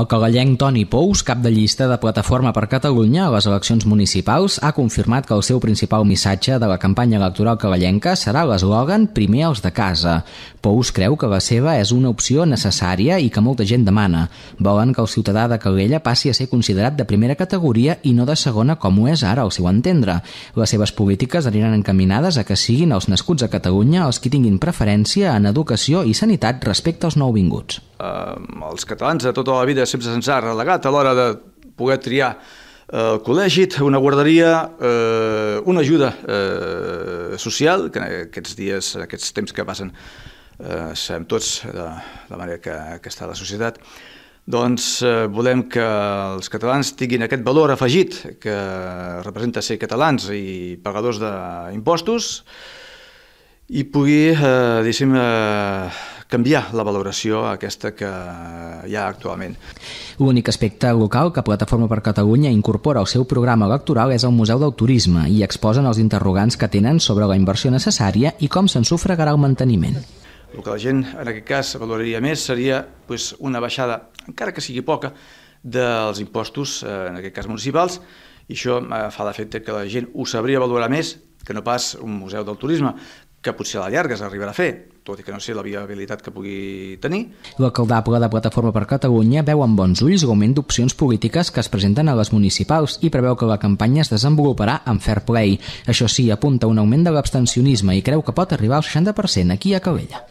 El cagallenc Toni Pous, cap de llista de Plataforma per Catalunya a les eleccions municipals, ha confirmat que el seu principal missatge de la campanya electoral cagallenca serà l'eslògan Primer els de casa. Pous creu que la seva és una opció necessària i que molta gent demana. Volen que el ciutadà de Calella passi a ser considerat de primera categoria i no de segona com ho és ara, al seu entendre. Les seves polítiques aniran encaminades a que siguin els nascuts a Catalunya els qui tinguin preferència en educació i sanitat respecte als nouvinguts eh, els catalans de tota la vida sempre se'ns ha relegat a l'hora de poder triar el eh, col·legi, una guarderia, eh, una ajuda eh, social, que aquests dies, aquests temps que passen, eh, sabem tots de la manera que, que està la societat, doncs eh, volem que els catalans tinguin aquest valor afegit que representa ser catalans i pagadors d'impostos i pugui, eh, diguéssim, eh, canviar la valoració aquesta que hi ha actualment. L'únic aspecte local que Plataforma per Catalunya incorpora al seu programa electoral és el Museu del Turisme i exposen els interrogants que tenen sobre la inversió necessària i com se'n sufragarà el manteniment. El que la gent en aquest cas valoraria més seria doncs, una baixada, encara que sigui poca, dels impostos, eh, en aquest cas municipals, i això eh, fa l'efecte que la gent ho sabria valorar més que no pas un museu del turisme, que potser a la llarga s'arribarà a fer, tot i que no sé la viabilitat que pugui tenir. L'alcaldable de Plataforma per Catalunya veu amb bons ulls l'augment d'opcions polítiques que es presenten a les municipals i preveu que la campanya es desenvoluparà en fair play. Això sí, apunta un augment de l'abstencionisme i creu que pot arribar al 60% aquí a Calella.